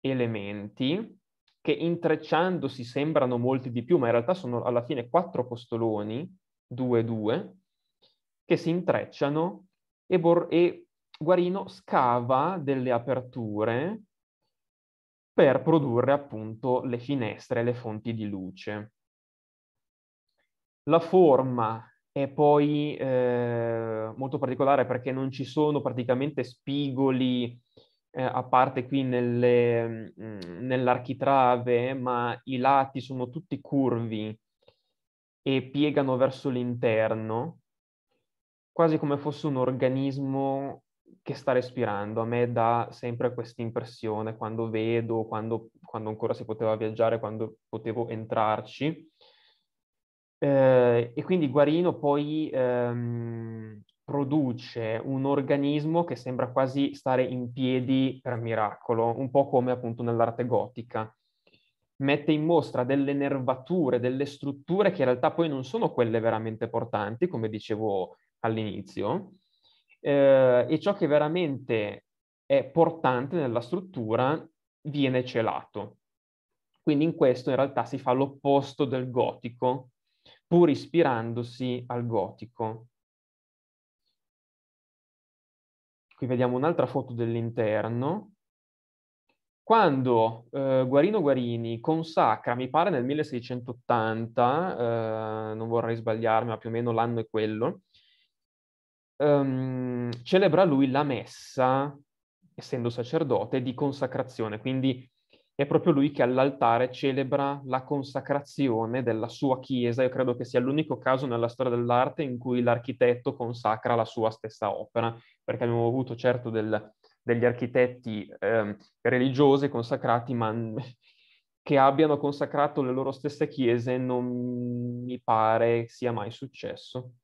elementi che intrecciandosi sembrano molti di più, ma in realtà sono alla fine quattro postoloni, due due, che si intrecciano e, bor- e Guarino scava delle aperture per produrre appunto le finestre, le fonti di luce. La forma è poi eh, molto particolare perché non ci sono praticamente spigoli eh, a parte qui nelle, mh, mm, nell'architrave, ma i lati sono tutti curvi e piegano verso l'interno, quasi come fosse un organismo che sta respirando. A me dà sempre questa impressione quando vedo, quando, quando, ancora si poteva viaggiare, quando potevo entrarci. Eh, e quindi Guarino poi ehm, produce un organismo che sembra quasi stare in piedi per miracolo, un po' come appunto nell'arte gotica. Mette in mostra delle nervature, delle strutture che in realtà poi non sono quelle veramente portanti, come dicevo all'inizio, eh, e ciò che veramente è portante nella struttura viene celato. Quindi in questo in realtà si fa l'opposto del gotico, pur ispirandosi al gotico. Qui vediamo un'altra foto dell'interno. Quando eh, Guarino Guarini consacra, mi pare nel 1680, eh, non vorrei sbagliarmi, ma più o meno l'anno è quello, um, celebra lui la messa, essendo sacerdote, di consacrazione, quindi è proprio lui che all'altare celebra la consacrazione della sua chiesa. Io credo che sia l'unico caso nella storia dell'arte in cui l'architetto consacra la sua stessa opera, perché abbiamo avuto certo del, degli architetti eh, religiosi consacrati, ma che abbiano consacrato le loro stesse chiese non mi pare sia mai successo.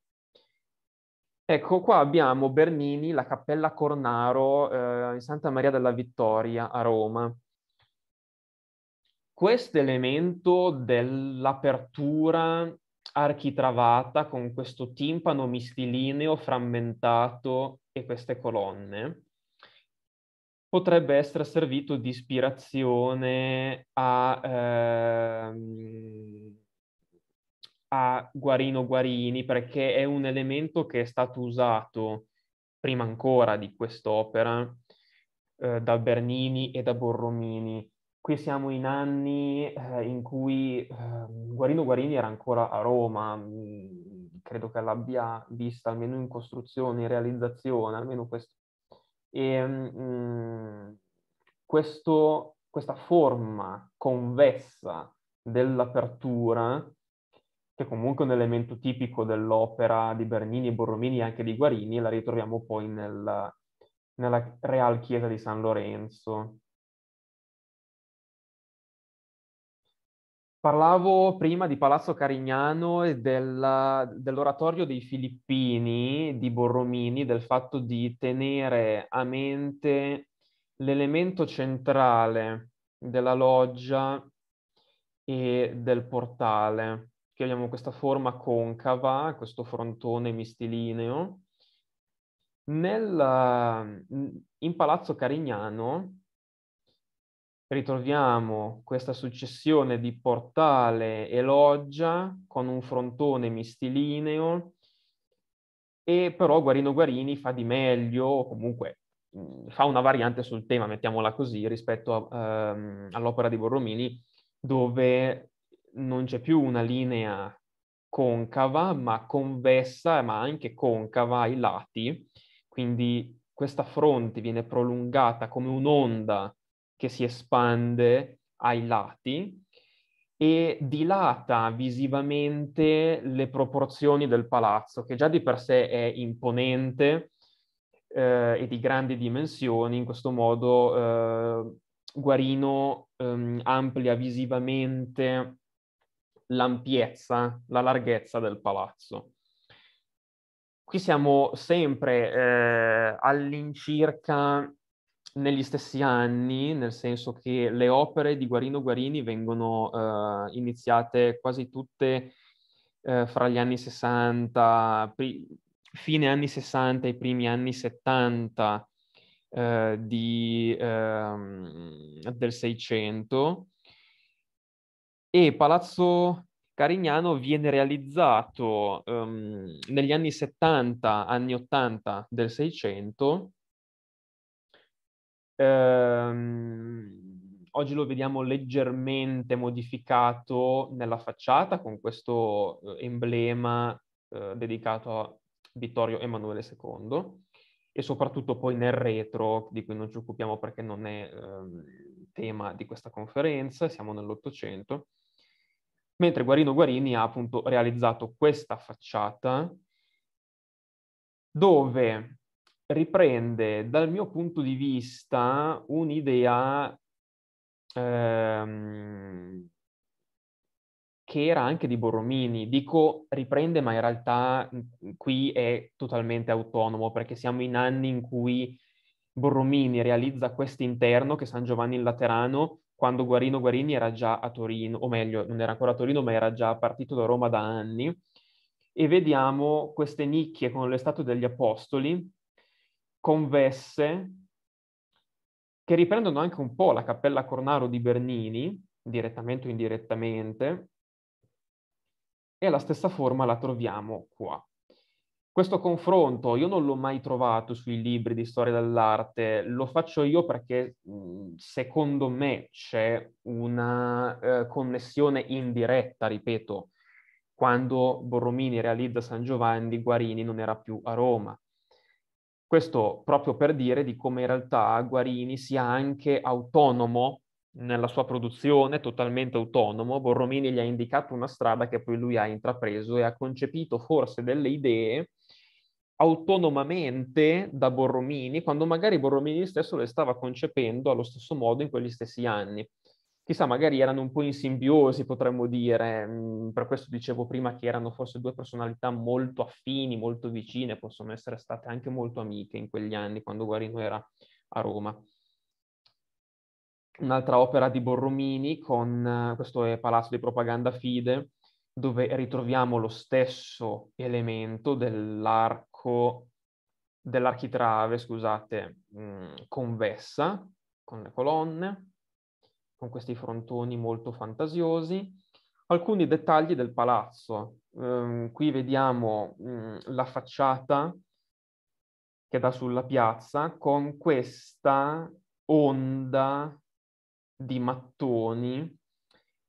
Ecco, qua abbiamo Bernini, la Cappella Cornaro eh, in Santa Maria della Vittoria a Roma. Questo elemento dell'apertura architravata con questo timpano mistilineo frammentato e queste colonne potrebbe essere servito di ispirazione a... Ehm, a Guarino Guarini perché è un elemento che è stato usato prima ancora di quest'opera eh, da Bernini e da Borromini. Qui siamo in anni eh, in cui eh, Guarino Guarini era ancora a Roma, mm, credo che l'abbia vista almeno in costruzione, in realizzazione, almeno questo. E, mh, mm, questo, questa forma convessa dell'apertura che comunque è un elemento tipico dell'opera di Bernini, Borromini e anche di Guarini, la ritroviamo poi nel, nella Real Chiesa di San Lorenzo. Parlavo prima di Palazzo Carignano e della, dell'oratorio dei Filippini di Borromini, del fatto di tenere a mente l'elemento centrale della loggia e del portale che abbiamo questa forma concava, questo frontone mistilineo. Nel, in Palazzo Carignano ritroviamo questa successione di portale e loggia con un frontone mistilineo e però Guarino Guarini fa di meglio, o comunque fa una variante sul tema, mettiamola così, rispetto a, um, all'opera di Borromini, dove non c'è più una linea concava, ma convessa, ma anche concava ai lati, quindi questa fronte viene prolungata come un'onda che si espande ai lati e dilata visivamente le proporzioni del palazzo, che già di per sé è imponente eh, e di grandi dimensioni. In questo modo eh, Guarino ehm, amplia visivamente l'ampiezza, la larghezza del palazzo. Qui siamo sempre eh, all'incirca negli stessi anni, nel senso che le opere di Guarino Guarini vengono eh, iniziate quasi tutte eh, fra gli anni 60, pri- fine anni 60 e primi anni 70 eh, di, ehm, del Seicento e Palazzo Carignano viene realizzato um, negli anni 70, anni 80 del 600. Ehm, oggi lo vediamo leggermente modificato nella facciata con questo eh, emblema eh, dedicato a Vittorio Emanuele II e soprattutto poi nel retro, di cui non ci occupiamo perché non è eh, tema di questa conferenza, siamo nell'Ottocento mentre Guarino Guarini ha appunto realizzato questa facciata dove riprende dal mio punto di vista un'idea ehm, che era anche di Borromini. Dico riprende, ma in realtà qui è totalmente autonomo perché siamo in anni in cui Borromini realizza questo interno che San Giovanni in Laterano quando Guarino Guarini era già a Torino, o meglio, non era ancora a Torino, ma era già partito da Roma da anni, e vediamo queste nicchie con le statue degli apostoli convesse, che riprendono anche un po' la cappella Cornaro di Bernini, direttamente o indirettamente, e la stessa forma la troviamo qua. Questo confronto io non l'ho mai trovato sui libri di storia dell'arte, lo faccio io perché mhmm, secondo me c'è una eh, connessione indiretta, ripeto, quando Borromini realizza San Giovanni, Guarini non era più a Roma. Questo proprio per dire di come in realtà Guarini sia anche autonomo nella sua produzione, totalmente autonomo. Borromini gli ha indicato una strada che poi lui ha intrapreso e ha concepito forse delle idee autonomamente da Borromini, quando magari Borromini stesso le stava concependo allo stesso modo in quegli stessi anni. Chissà, magari erano un po' in simbiosi, potremmo dire, mm, per questo dicevo prima che erano forse due personalità molto affini, molto vicine, possono essere state anche molto amiche in quegli anni, quando Guarino era a Roma. Un'altra opera di Borromini, con, eh, questo è Palazzo di Propaganda Fide, dove ritroviamo lo stesso elemento dell'arco l'arco dell'architrave, scusate, mh, mm, convessa, con le colonne, con questi frontoni molto fantasiosi. Alcuni dettagli del palazzo. Ehm, qui vediamo mh, mm, la facciata che dà sulla piazza con questa onda di mattoni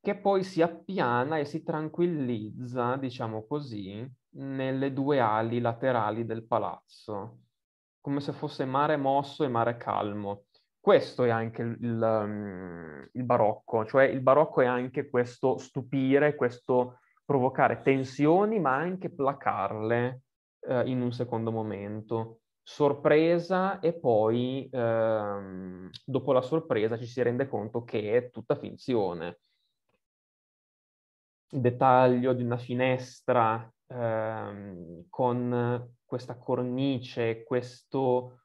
che poi si appiana e si tranquillizza, diciamo così, nelle due ali laterali del palazzo, come se fosse mare mosso e mare calmo. Questo è anche il, il, mm, il barocco, cioè il barocco è anche questo stupire, questo provocare tensioni, ma anche placarle eh, in un secondo momento. Sorpresa e poi, ehm, dopo la sorpresa, ci si rende conto che è tutta finzione. Il dettaglio di una finestra ehm, con questa cornice, questo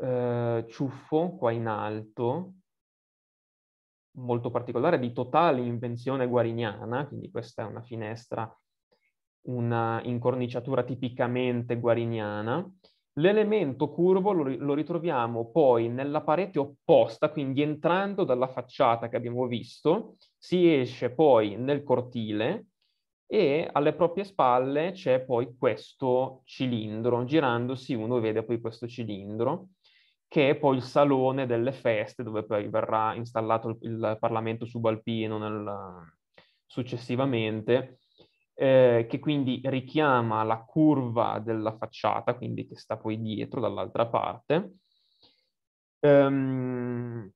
eh, ciuffo qua in alto, molto particolare, di totale invenzione guariniana, quindi questa è una finestra, una incorniciatura tipicamente guariniana. L'elemento curvo lo, lo ritroviamo poi nella parete opposta, quindi entrando dalla facciata che abbiamo visto, si esce poi nel cortile, e alle proprie spalle c'è poi questo cilindro. Girandosi uno vede poi questo cilindro, che è poi il salone delle feste dove poi verrà installato il Parlamento subalpino nel, successivamente, eh, che quindi richiama la curva della facciata, quindi che sta poi dietro dall'altra parte. Um,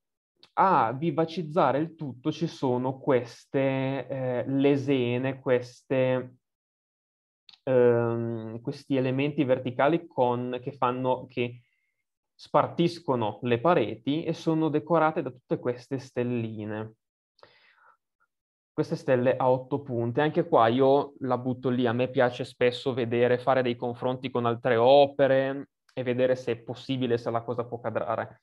a vivacizzare il tutto ci sono queste eh, lesene, queste, ehm, questi elementi verticali con, che, fanno, che spartiscono le pareti e sono decorate da tutte queste stelline. Queste stelle a otto punte. Anche qua io la butto lì, a me piace spesso vedere, fare dei confronti con altre opere e vedere se è possibile, se la cosa può cadrare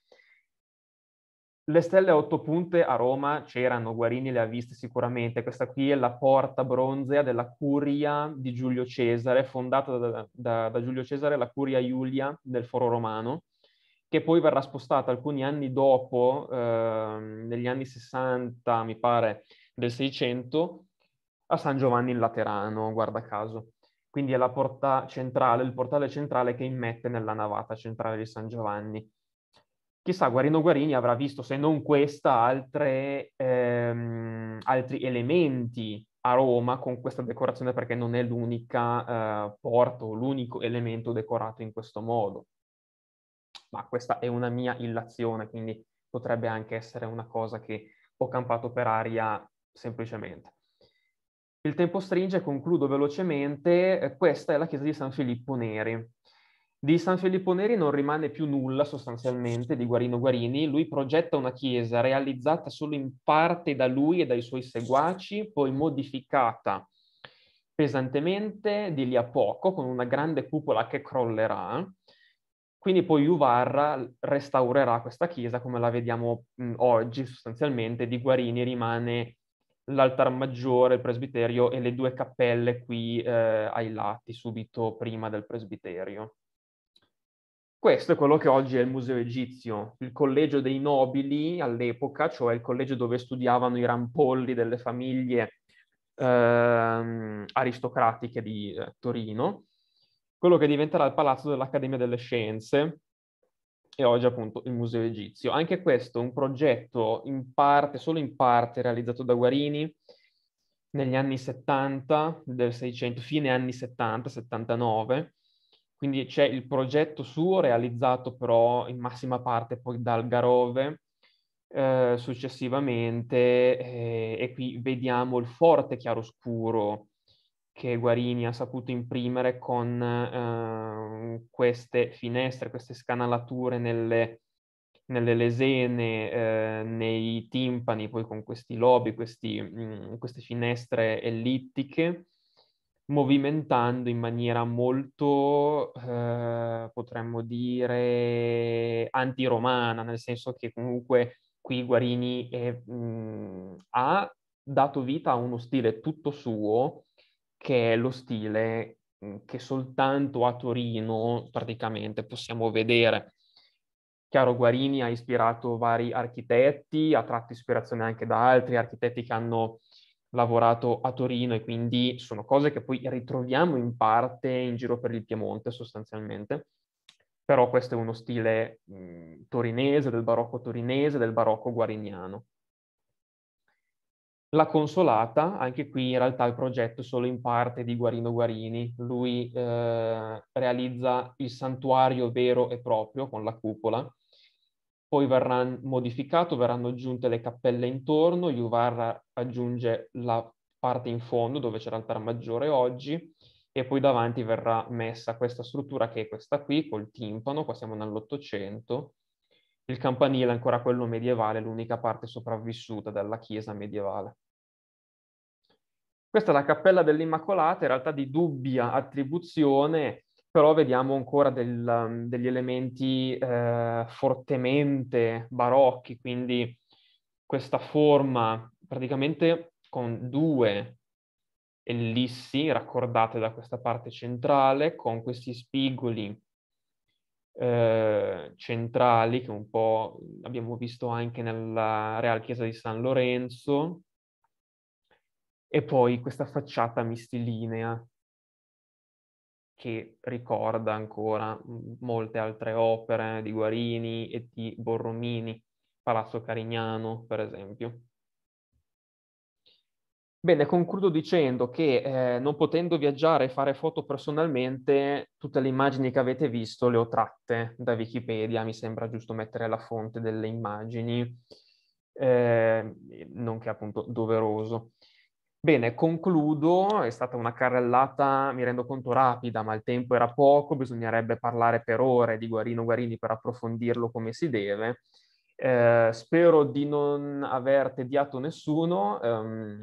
le stelle a otto punte a Roma c'erano, Guarini le ha viste sicuramente. Questa qui è la porta bronzea della curia di Giulio Cesare, fondata da, da, da Giulio Cesare, la curia Iulia del Foro Romano, che poi verrà spostata alcuni anni dopo, eh, negli anni 60, mi pare, del 600, a San Giovanni in Laterano, guarda caso. Quindi è la porta centrale, il portale centrale che immette nella navata centrale di San Giovanni chissà Guarino Guarini avrà visto, se non questa, altre, ehm, altri elementi a Roma con questa decorazione perché non è l'unica eh, porta o l'unico elemento decorato in questo modo. Ma questa è una mia illazione, quindi potrebbe anche essere una cosa che ho campato per aria semplicemente. Il tempo stringe, concludo velocemente, eh, questa è la chiesa di San Filippo Neri. Di San Filippo Neri non rimane più nulla sostanzialmente di Guarino Guarini, lui progetta una chiesa realizzata solo in parte da lui e dai suoi seguaci, poi modificata pesantemente di lì a poco con una grande cupola che crollerà. Quindi poi Uvarra restaurerà questa chiesa come la vediamo mh, oggi sostanzialmente, di Guarini rimane l'altar maggiore, il presbiterio e le due cappelle qui eh, ai lati subito prima del presbiterio. Questo è quello che oggi è il Museo Egizio, il collegio dei nobili all'epoca, cioè il collegio dove studiavano i rampolli delle famiglie ehm, aristocratiche di eh, Torino, quello che diventerà il Palazzo dell'Accademia delle Scienze e oggi appunto il Museo Egizio. Anche questo è un progetto in parte, solo in parte, realizzato da Guarini negli anni 70 del 600, fine anni 70, 79, quindi c'è il progetto suo realizzato però in massima parte poi dal Garove eh, successivamente eh, e qui vediamo il forte chiaroscuro che Guarini ha saputo imprimere con eh, queste finestre, queste scanalature nelle, nelle lesene, eh, nei timpani, poi con questi lobi, questi, mh, mm, queste finestre ellittiche movimentando in maniera molto, eh, potremmo dire, antiromana, nel senso che comunque qui Guarini è, mh, mm, ha dato vita a uno stile tutto suo, che è lo stile mm, che soltanto a Torino praticamente possiamo vedere. Chiaro Guarini ha ispirato vari architetti, ha tratto ispirazione anche da altri architetti che hanno lavorato a Torino e quindi sono cose che poi ritroviamo in parte in giro per il Piemonte sostanzialmente, però questo è uno stile mh, mhmm, torinese, del barocco torinese, del barocco guarignano. La consolata, anche qui in realtà il progetto è solo in parte di Guarino Guarini, lui eh, realizza il santuario vero e proprio con la cupola, poi verrà modificato, verranno aggiunte le cappelle intorno, Juvar aggiunge la parte in fondo dove c'è l'altare maggiore oggi e poi davanti verrà messa questa struttura che è questa qui col timpano, qua siamo nell'Ottocento, il campanile è ancora quello medievale, l'unica parte sopravvissuta dalla chiesa medievale. Questa è la cappella dell'Immacolata, in realtà di dubbia attribuzione, però vediamo ancora del, um, degli elementi eh, fortemente barocchi, quindi questa forma praticamente con due ellissi raccordate da questa parte centrale, con questi spigoli eh, centrali che un po' abbiamo visto anche nella Real Chiesa di San Lorenzo, e poi questa facciata mistilinea che ricorda ancora mhmm, molte altre opere di Guarini e di Borromini, Palazzo Carignano per esempio. Bene, concludo dicendo che eh, non potendo viaggiare e fare foto personalmente, tutte le immagini che avete visto le ho tratte da Wikipedia, mi sembra giusto mettere la fonte delle immagini, eh, nonché appunto doveroso. Bene, concludo, è stata una carrellata, mi rendo conto, rapida, ma il tempo era poco, bisognerebbe parlare per ore di Guarino Guarini per approfondirlo come si deve. Eh, spero di non aver tediato nessuno, um,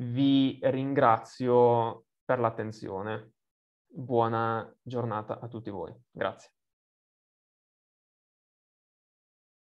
vi ringrazio per l'attenzione. Buona giornata a tutti voi. Grazie.